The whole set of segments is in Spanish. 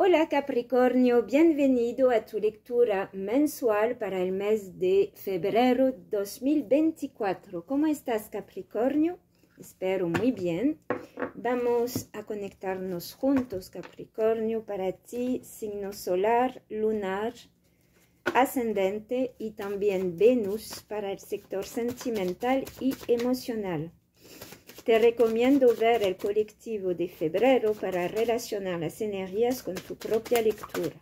Hola Capricornio, bienvenido a tu lectura mensual para el mes de febrero 2024. ¿Cómo estás Capricornio? Espero muy bien. Vamos a conectarnos juntos Capricornio para ti, signo solar, lunar, ascendente y también Venus para el sector sentimental y emocional. Te recomiendo ver el colectivo de febrero para relacionar las energías con tu propia lectura.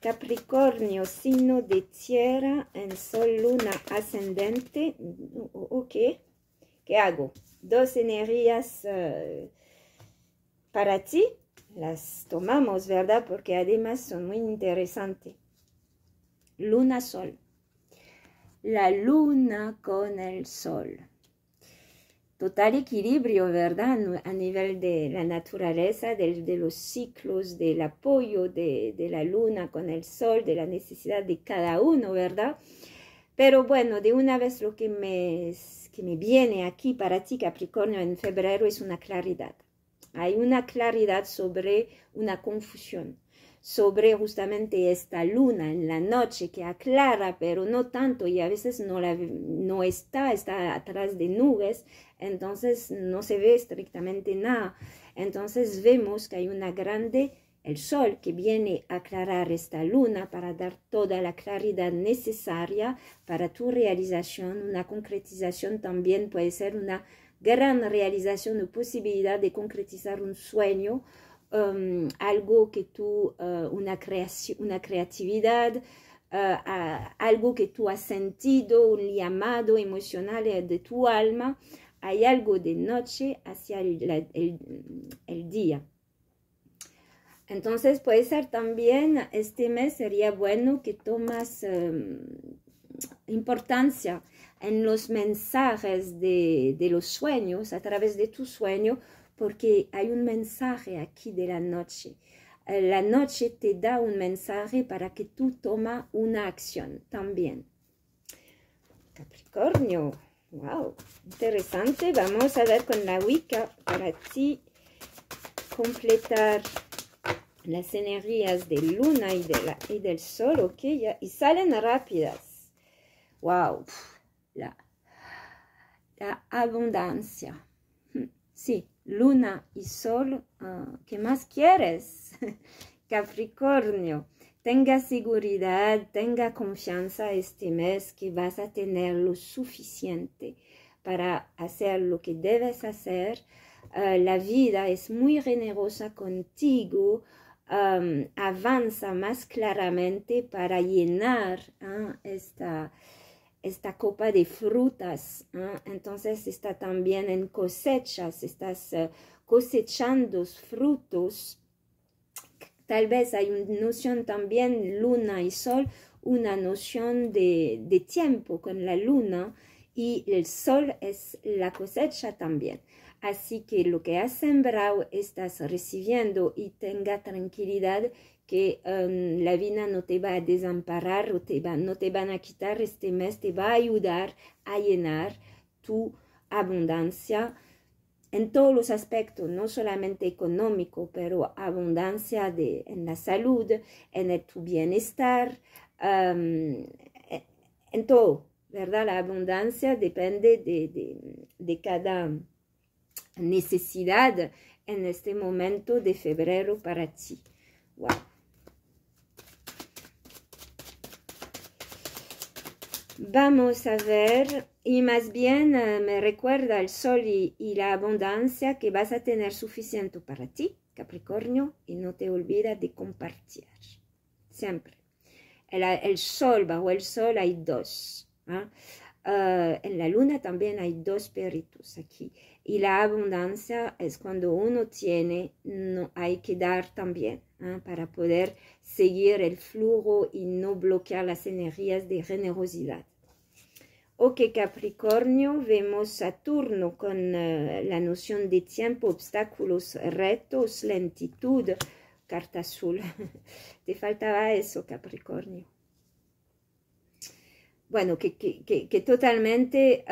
Capricornio, signo de tierra en sol, luna ascendente. Mm, ok. ¿Qué hago? Dos energías eh, para ti. Las tomamos, ¿verdad? Porque además son muy interesantes. Luna, sol. La luna con el sol total equilibrio, ¿verdad? A nivel de la naturaleza, de, los ciclos, del apoyo de, la luna con el sol, de la necesidad de cada uno, ¿verdad? Pero bueno, de una vez lo que me, que me viene aquí para ti, Capricornio, en febrero es una claridad. Hay una claridad sobre una confusión, sobre justamente esta luna en la noche que aclara, pero no tanto y a veces no, la, no está, está atrás de nubes, entonces no se ve estrictamente nada. Entonces vemos que hay una grande, el sol que viene a aclarar esta luna para dar toda la claridad necesaria para tu realización, una concretización también puede ser una gran realización o posibilidad de concretizar un sueño, um, algo que tú, uh, una, creación, una creatividad, uh, algo que tú has sentido, un llamado emocional de tu alma. Hay algo de noche hacia el, día. Entonces puede ser también, este mes sería bueno que tomas em, importancia en los mensajes de, los sueños, a través de tu sueño, porque hay un mensaje aquí de la noche. Eh, la noche te da un mensaje para que tú tomas una acción también. Capricornio. Wow, interesante. Vamos a ver con la Wicca para ti completar las energías de luna y, del sol, ok, y salen rápidas. Wow, la, abundancia. Hm, sí, luna y sol, ah, ¿qué más quieres? Capricornio. Tenga seguridad, tenga confianza este mes que vas a tener lo suficiente para hacer lo que debes hacer. Eh, la vida es muy generosa contigo. avanza más claramente para llenar ah, esta, esta copa de frutas. Ah. Entonces está también en cosechas, estás eh, cosechando frutos Tal vez hay una noción también luna y sol, una noción de, tiempo con la luna y el sol es la cosecha también. Así que lo que has sembrado estás recibiendo y tenga tranquilidad que um, la vida no te va a desamparar o te va, no te van a quitar este mes, te va a ayudar a llenar tu abundancia en todos los aspectos, no solamente económico, pero abundancia de, en la salud, en el, tu bienestar, e, en todo, ¿verdad? La abundancia depende de, de, cada necesidad en este momento de febrero para ti. Wow. Vamos a ver, y más bien eh, me recuerda el sol y, la abundancia que vas a tener suficiente para ti, Capricornio, y no te olvides de compartir, siempre. El, sol, bajo el sol hay dos. ¿ah? Eh, en la luna también hay dos perritos aquí. Y la abundancia es cuando uno tiene, hay que dar también ¿ah? para poder seguir el flujo y no bloquear las energías de generosidad o que Capricornio vemos Saturno con eh, la noción de tiempo, obstáculos, retos, lentitud, carta azul. Te faltaba eso, Capricornio. Bueno, que, que, que, totalmente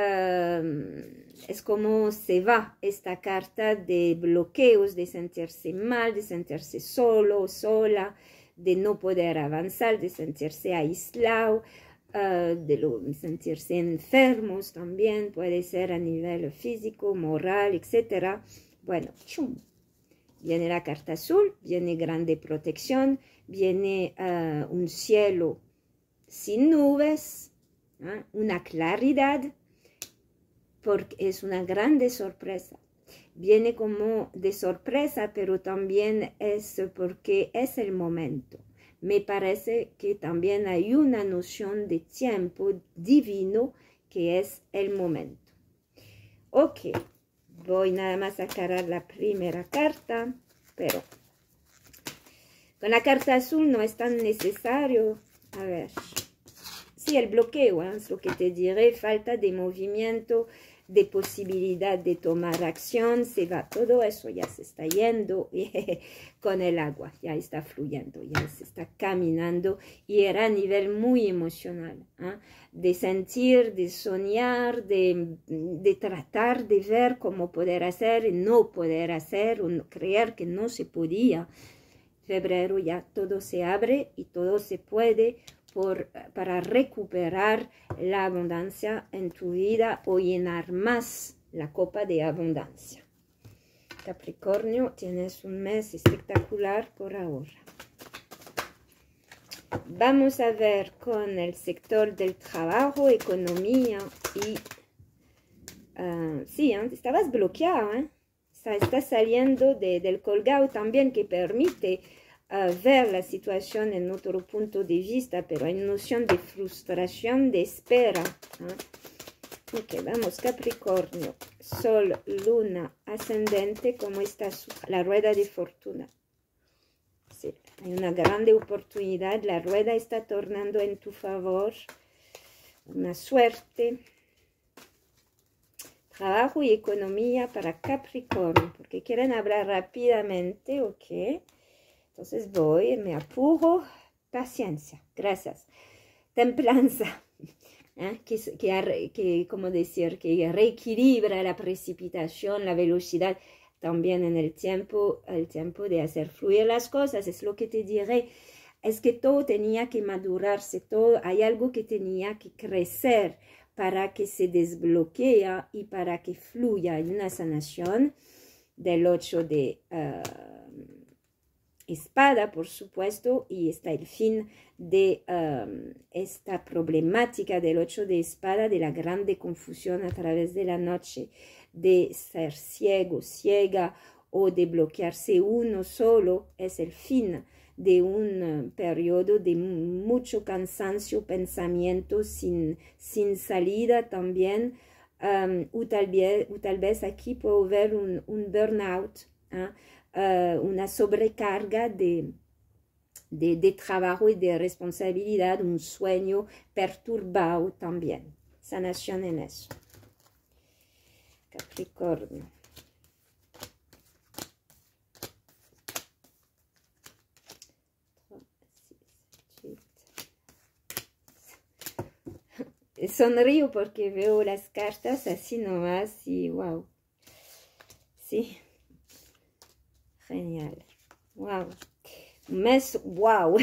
es como se va esta carta de bloqueos, de sentirse mal, de sentirse solo, sola, de no poder avanzar, de sentirse aislado, Ah, de sentirse enfermos también, puede ser a nivel físico, moral, etc. Bueno, Viene la carta azul, viene grande protección, viene ah, un cielo sin nubes, ¿ah? una claridad, porque es una grande sorpresa. Viene como de sorpresa, pero también es porque es el momento me parece que también hay una noción de tiempo divino que es el momento. Ok, voy nada más a cargar la primera carta, pero con la carta azul no es tan necesario. A ver, sí, el bloqueo ¿eh? es lo que te diré, falta de movimiento de posibilidad de tomar acción, se va todo eso, ya se está yendo con el agua, ya está fluyendo, ya se está caminando y era a nivel muy emocional, ¿ah? de sentir, de soñar, de, tratar de ver cómo poder hacer y no poder hacer o creer que no se podía. Febrero ya todo se abre y todo se puede, por, eh, para recuperar la abundancia en tu vida o llenar más la copa de abundancia. Capricornio, tienes un mes espectacular por ahora. Vamos a ver con el sector del trabajo, economía y... Ah, sí, ¿eh? estabas bloqueado, ¿eh? saliendo del colgado también que permite ver la situación en otro punto de vista, pero hay noción de frustración, de espera. vamos, Capricornio, Sol, Luna, Ascendente, ¿cómo está la rueda de fortuna? Sí, hay una grande oportunidad, la rueda está tornando en tu favor, una suerte trabajo y economía para Capricornio, porque quieren hablar rápidamente, ¿ok? Entonces voy, me apuro, paciencia, gracias. Templanza, ah, que, como decir, que reequilibra la precipitación, la velocidad, también en el tiempo, el tiempo de hacer fluir las cosas, es lo que te diré. Es que todo tenía que madurarse, todo, hay algo que tenía que crecer para que se desbloquea y para que fluya en una sanación del 8 de... Ah, espada, por supuesto, y está el fin de um, esta problemática del ocho de espada, de la grande confusión a través de la noche, de ser ciego, ciega o de bloquearse uno solo, es el fin de un um, periodo de mucho cansancio, pensamiento sin, salida también, um, o, tal vez, aquí puedo ver un burnout ¿ah? Eh, una sobrecarga de, de, de, trabajo y de responsabilidad, un sueño perturbado también. Sanación en eso. Capricornio. Sonrío porque veo las cartas así nomás y wow. Sí. Genial. Wow. Mes, wow.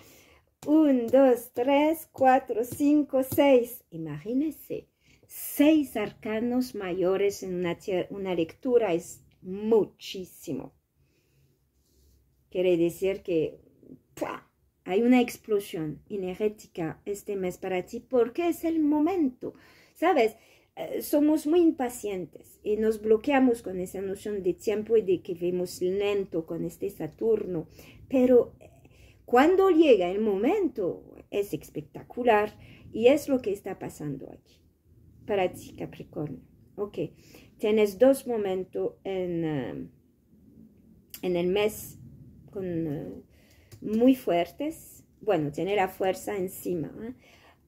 Un, dos, tres, cuatro, cinco, seis. imagínese seis arcanos mayores en una, una lectura es muchísimo. Quiere decir que hay una explosión energética este mes para ti porque es el momento. ¿Sabes? Eh, somos muy impacientes y nos bloqueamos con esa noción de tiempo y de que vemos lento con este Saturno, pero eh, cuando llega el momento es espectacular y es lo que está pasando aquí para ti Capricornio. Ok, tienes dos momentos en, em, en el mes con, eh, muy fuertes. Bueno, tiene la fuerza encima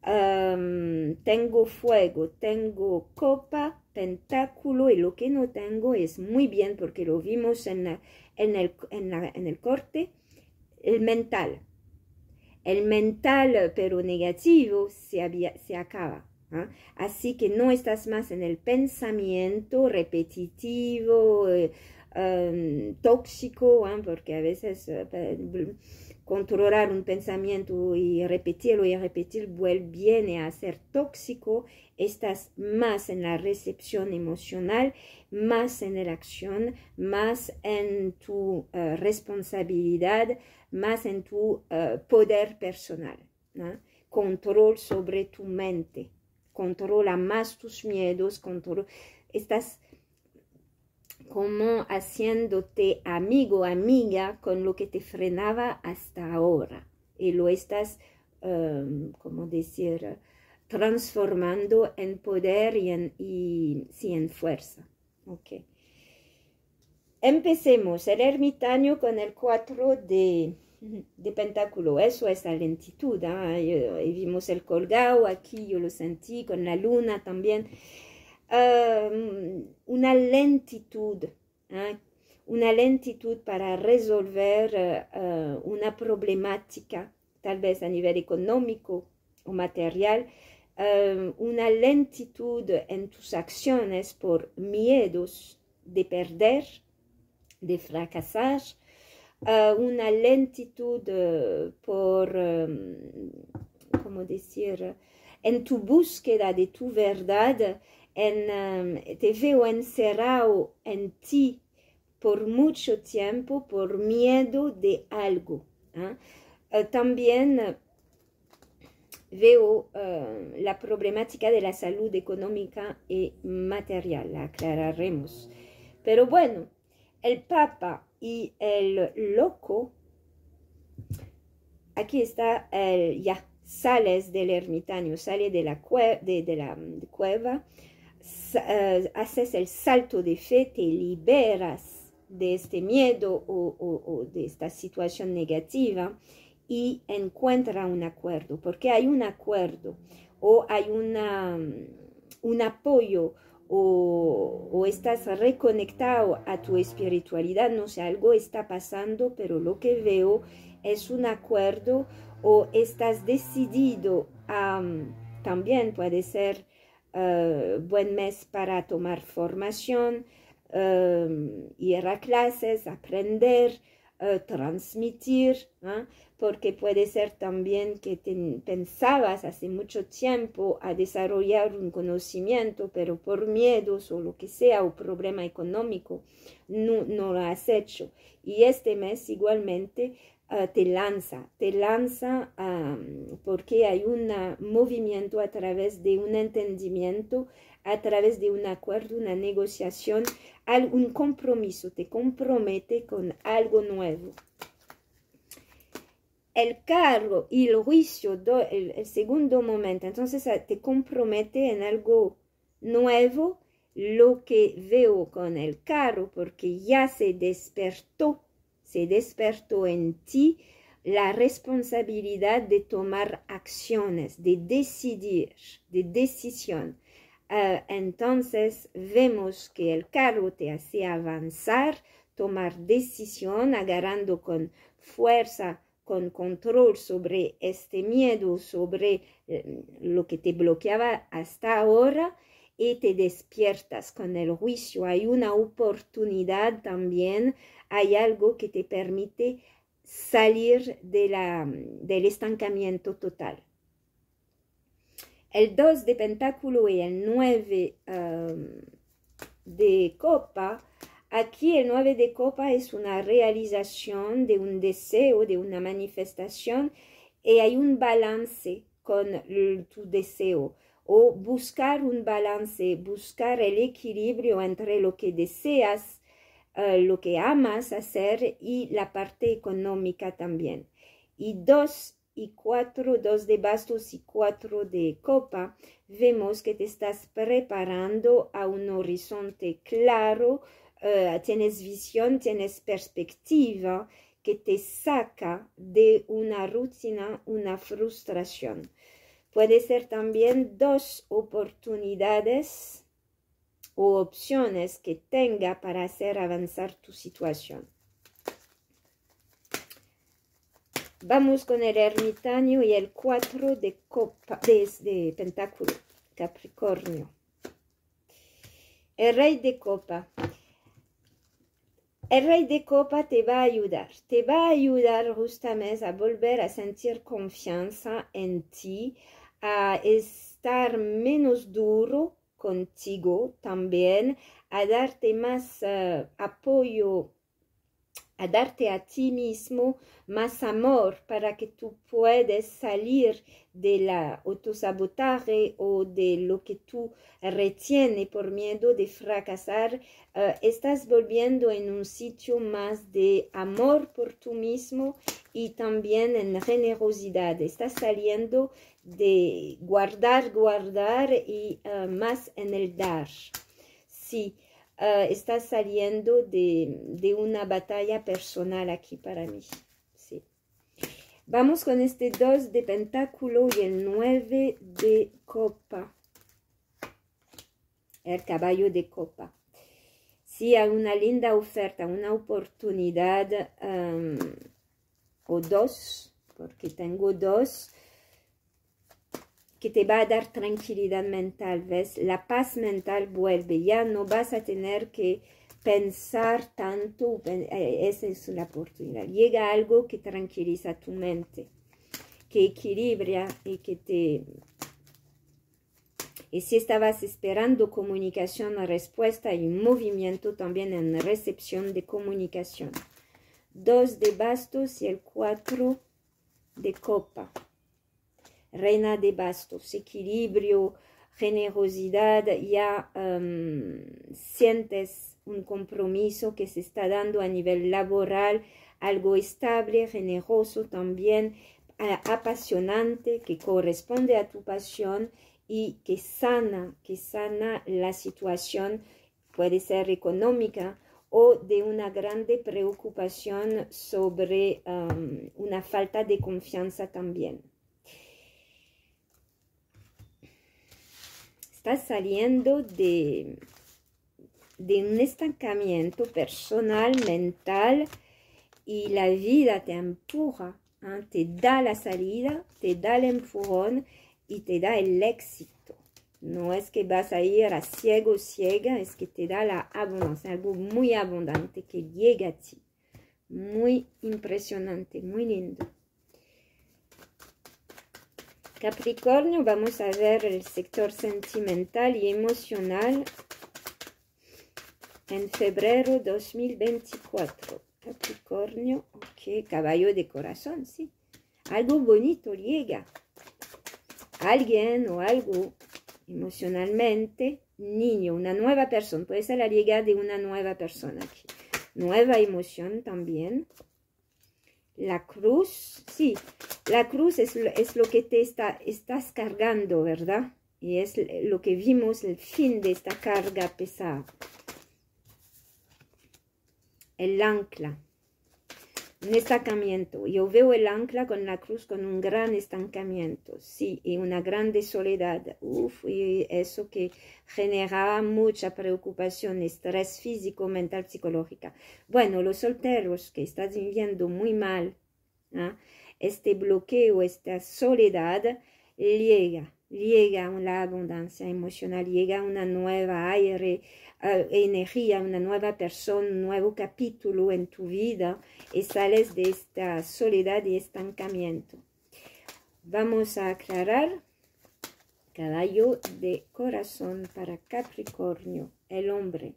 tengo fuego, tengo copa, pentáculo y lo que no tengo es muy bien porque lo vimos en, en, el, en, el corte, el mental. El mental pero negativo se, había, se acaba. ¿ah? Así que no estás más en el pensamiento repetitivo, eh, tóxico, ¿ah? porque a veces eh, controlar un pensamiento y repetirlo y vuelve viene a ser tóxico, estás más en la recepción emocional, más en la acción, más en tu eh, responsabilidad, más en tu eh, poder personal. Control sobre tu mente, controla más tus miedos, control, estás como haciéndote amigo, amiga con lo que te frenaba hasta ahora. Y lo estás, em, como decir, transformando en poder y, en, y, sí, en fuerza. Okay. Empecemos. El ermitaño con el 4 de, de pentáculo. Eso es la lentitud. ¿ah? Y vimos el colgado aquí, yo lo sentí, con la luna también. Um, una lentitud, ¿eh? una lentitud para resolver eh, eh, una problemática, tal vez a nivel económico o material, um, una lentitud en tus acciones por miedos de perder, de fracasar, uh, una lentitud por, um, ¿cómo decir?, en tu búsqueda de tu verdad en, em, te veo encerrado en ti por mucho tiempo por miedo de algo. ¿ah? Eh, también eh, veo eh, la problemática de la salud económica y material, la aclararemos. Pero bueno, el Papa y el loco, aquí está el ya, sales del ermitaño, sale de la, de, de la mm, cueva eh, haces el salto de fe, te liberas de este miedo o, de esta situación negativa y encuentra un acuerdo, porque hay un acuerdo o hay una, mm, un apoyo o, o, estás reconectado a tu espiritualidad, no sé, algo está pasando, pero lo que veo es un acuerdo o estás decidido a, mm, también puede ser eh, buen mes para tomar formación, eh, ir a clases, aprender, eh, transmitir, porque puede ser también que te pensabas hace mucho tiempo a desarrollar un conocimiento, pero por miedos o lo que sea, o problema económico, no lo has hecho. Y este mes igualmente Ah, te lanza, te lanza porque hay un movimiento a través de un entendimiento, a través de un acuerdo, una negociación, un compromiso, te compromete con algo nuevo. El carro, y el juicio, el segundo momento, entonces ah, te compromete en algo nuevo, lo que veo con el carro, porque ya se despertó se despertó en ti la responsabilidad de tomar acciones, de decidir, de decisión. Ah, entonces vemos que el cargo te hace avanzar, tomar decisión, agarrando con fuerza, con control sobre este miedo, sobre eh, lo que te bloqueaba hasta ahora y te despiertas con el juicio. Hay una oportunidad también, hay algo que te permite salir del estancamiento total. El 2 de pentáculo y el 9 um, de copa, aquí el 9 de copa es una realización de un deseo, de una manifestación, y hay un balance con tu deseo o buscar un balance, buscar el equilibrio entre lo que deseas, eh, lo que amas hacer y la parte económica también. Y dos y cuatro, dos de bastos y cuatro de copa, vemos que te estás preparando a un horizonte claro, eh, tienes visión, tienes perspectiva que te saca de una rutina, una frustración. Puede ser también dos oportunidades o opciones que tenga para hacer avanzar tu situación. Vamos con el ermitaño y el cuatro de, copa, de, de pentáculo, Capricornio. El rey de copa. El rey de copa te va a ayudar, te va a ayudar justamente a volver a sentir confianza en ti, a estar menos duro contigo también, a darte más eh, apoyo, a darte a ti mismo más amor para que tú puedas salir de la autosabotaje o de lo que tú retienes por miedo de fracasar. Eh, estás volviendo en un sitio más de amor por tú mismo y también en generosidad. Estás saliendo de guardar, guardar y ah, más en el dar. Sí, ah, está saliendo de, una batalla personal aquí para mí. Sí. Vamos con este 2 de pentáculo y el 9 de copa. El caballo de copa. Sí, hay una linda oferta, una oportunidad o dos, porque tengo dos que te va a dar tranquilidad mental, ¿ves? La paz mental vuelve, ya no vas a tener que pensar tanto, eh, esa es una oportunidad. Llega algo que tranquiliza tu mente, que equilibra y que te... Y si estabas esperando comunicación respuesta, y un movimiento también en recepción de comunicación. Dos de bastos y el cuatro de copa reina de bastos, equilibrio, generosidad, ya em, sientes un compromiso que se está dando a nivel laboral, algo estable, generoso también, apasionante, que corresponde a tu pasión y que sana, que sana la situación, puede ser económica o de una grande preocupación sobre em, una falta de confianza también. Estás saliendo de, un estancamiento personal, mental, y la vida te empuja, ¿ah? te da la salida, te da el empujón y te da el éxito. No es que vas a ir a ciego o ciega, es que te da la abundancia, algo muy abundante que llega a ti. Muy impresionante, muy lindo. Capricornio vamos a ver el sector sentimental y emocional en febrero 2024. Capricornio, ok, caballo de corazón, sí. Algo bonito llega. Alguien o algo emocionalmente, niño, una nueva persona. Puede ser la llegada de una nueva persona Nueva emoción también. La cruz, sí, la cruz es, lo que te está, estás cargando, ¿verdad? Y es lo que vimos, el fin de esta carga pesada. El ancla un estancamiento. Yo veo el ancla con la cruz con un gran estancamiento, sí, y una grande soledad. Uf, y eso que genera mucha preocupación, estrés físico, mental, psicológica. Bueno, los solteros que están viviendo muy mal, ¿ah? este bloqueo, esta soledad, llega llega una abundancia emocional, llega una nueva aire, eh, energía, una nueva persona, un nuevo capítulo en tu vida y sales de esta soledad y estancamiento. Vamos a aclarar caballo de corazón para Capricornio, el hombre.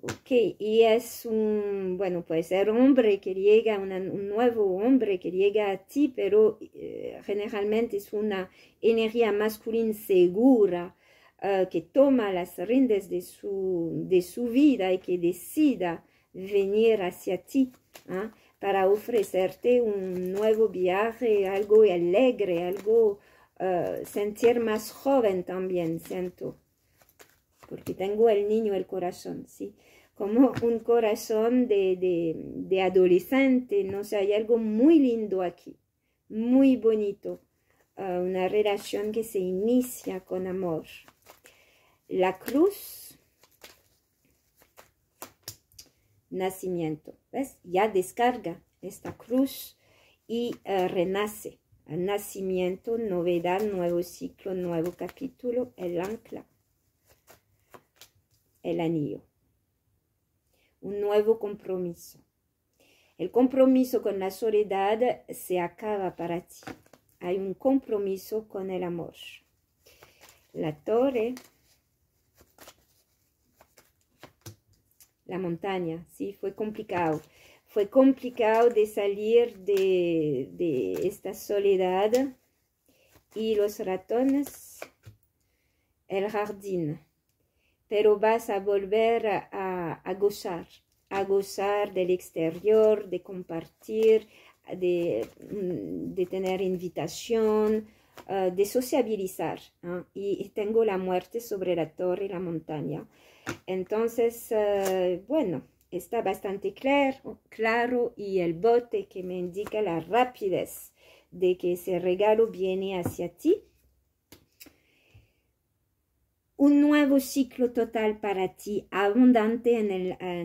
Ok, y es un, bueno, puede ser hombre que llega, un nuevo hombre que llega a ti, pero eh, generalmente es una energía masculina segura eh, que toma las riendas de su, de su vida y que decida venir hacia ti ¿ah? para ofrecerte un nuevo viaje, algo alegre, algo eh, sentir más joven también, siento porque tengo el niño, el corazón, ¿sí? Como un corazón de, adolescente, no hay algo muy lindo aquí, muy bonito, ah, una relación que se inicia con amor. La cruz, nacimiento, ¿ves? Ya descarga esta cruz y ah, renace. nacimiento, novedad, nuevo ciclo, nuevo capítulo, el ancla el anillo. Un nuevo compromiso. El compromiso con la soledad se acaba para ti. Hay un compromiso con el amor. La torre, la montaña, sí, fue complicado. Fue complicado de salir de, de esta soledad y los ratones, el jardín pero vas a volver a, gozar, a gozar del exterior, de compartir, de, mm, tener invitación, eh, de sociabilizar. Y, tengo la muerte sobre la torre y la montaña. Entonces, eh, bueno, está bastante claro, claro y el bote que me indica la rapidez de que ese regalo viene hacia ti nuevo ciclo total para ti, abundante en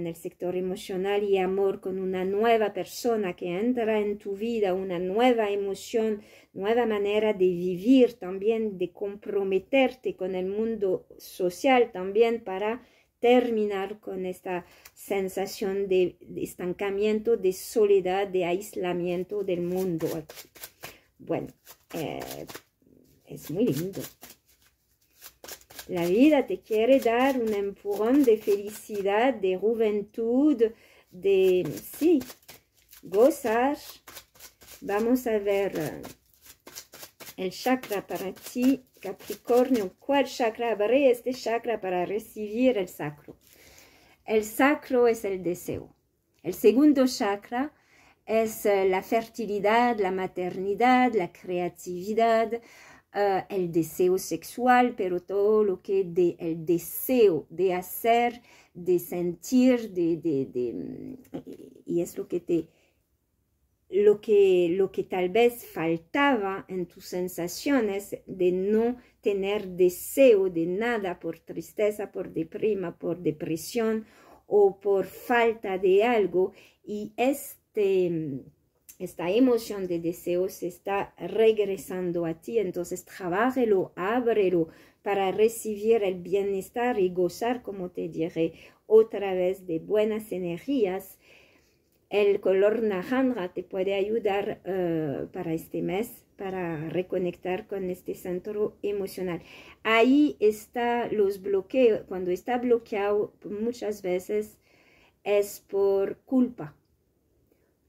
el, sector emocional y amor, con una nueva persona que entra en tu vida, una nueva emoción, nueva manera de vivir también, de comprometerte con el mundo social también para terminar con esta sensación de, estancamiento, de soledad, de aislamiento del mundo. Bueno, eh, es muy lindo. La vida te quiere dar un empujón de felicidad, de juventud, de, sí, gozar. Vamos a ver eh, el chakra para ti, Capricornio. ¿Cuál chakra abre este chakra para recibir el sacro? El sacro es el deseo. El segundo chakra es eh, la fertilidad, la maternidad, la creatividad, eh, el deseo sexual, pero todo lo que de, el deseo de hacer, de sentir, de, de, de, mm, y es lo que te lo que, lo que tal vez faltaba en tus sensaciones de no tener deseo de nada por tristeza, por deprima, por depresión o por falta de algo. Y este, mm, esta emoción de deseo se está regresando a ti, entonces trabájelo, ábrelo para recibir el bienestar y gozar, como te diré, otra vez de buenas energías. El color naranja te puede ayudar eh, para este mes, para reconectar con este centro emocional. Ahí está los bloqueos, cuando está bloqueado muchas veces es por culpa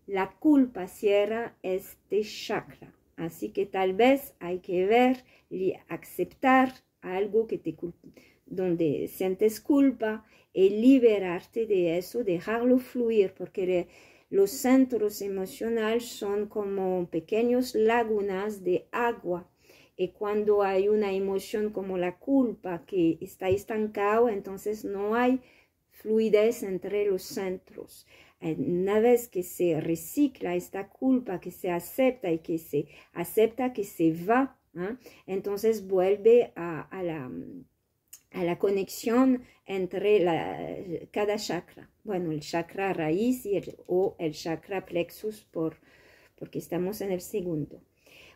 la culpa cierra este chakra. Así que tal vez hay que ver y aceptar algo que te donde sientes culpa y liberarte de eso, dejarlo fluir, porque los centros emocionales son como pequeños lagunas de agua. Y cuando hay una emoción como la culpa que está estancado, entonces no hay fluidez entre los centros. Una eh, vez que se recicla esta culpa, que se acepta y que se acepta que se va, ¿ah? entonces vuelve a, la, a, la, conexión entre la, cada chakra. Bueno, el chakra raíz y o el chakra plexus, por, porque estamos en el segundo.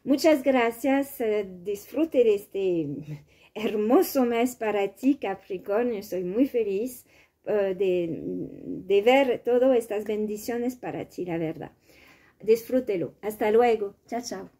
Muchas gracias. Eh, disfrute de este hermoso mes para ti, Capricornio. Soy muy feliz eh, de, de ver todas estas bendiciones para ti, la verdad. Disfrútelo. Hasta luego. Chao, chao.